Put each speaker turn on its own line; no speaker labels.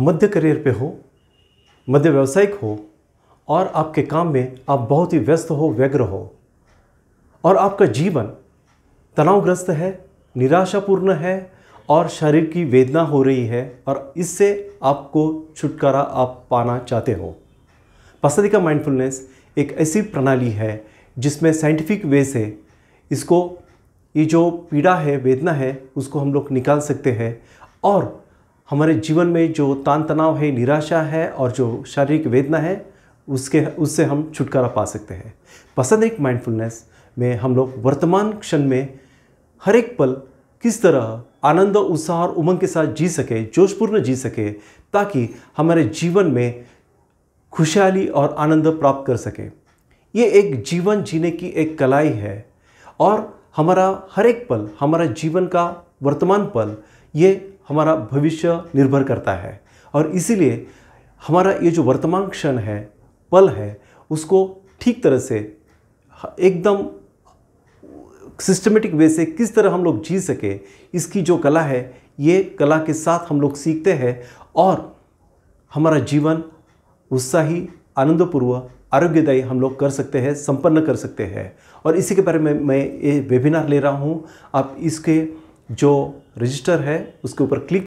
मध्य career पे हो मध्य व्यावसायिक हो और आपके काम में आप बहुत ही व्यस्त हो व्यग्र हो और आपका जीवन तनावग्रस्त है निराशापूर्ण है और शरीर की वेदना हो रही है और इससे आपको छुटकारा आप पाना चाहते हो पसंदी का माइंडफुलनेस एक ऐसी प्रणाली है जिसमें साइंटिफिक वे से इसको ये जो पीड़ा है वेदना है उसको हम लोग निकाल सकते हैं और हमारे जीवन में जो तान तनाव है निराशा है और जो शारीरिक वेदना है उसके उससे हम छुटकारा पा सकते हैं पसंद एक माइंडफुलनेस में हम लोग वर्तमान क्षण में हर एक पल किस तरह आनंद उत्साह और उमंग के साथ जी सके जोशपूर्ण जी सके ताकि हमारे जीवन में खुशहाली और आनंद प्राप्त कर सके ये एक जीवन जीने की एक कलाई है और हमारा हर एक पल हमारा जीवन का वर्तमान पल ये हमारा भविष्य निर्भर करता है और इसीलिए हमारा ये जो वर्तमान क्षण है पल है उसको ठीक तरह से एकदम सिस्टमेटिक वे से किस तरह हम लोग जी सके इसकी जो कला है ये कला के साथ हम लोग सीखते हैं और हमारा जीवन उत्साही आनंदपूर्वक आरोग्यदायी हम लोग कर सकते हैं संपन्न कर सकते हैं और इसी के बारे में मैं ये वेबिनार ले रहा हूँ आप इसके जो रजिस्टर है उसके ऊपर क्लिक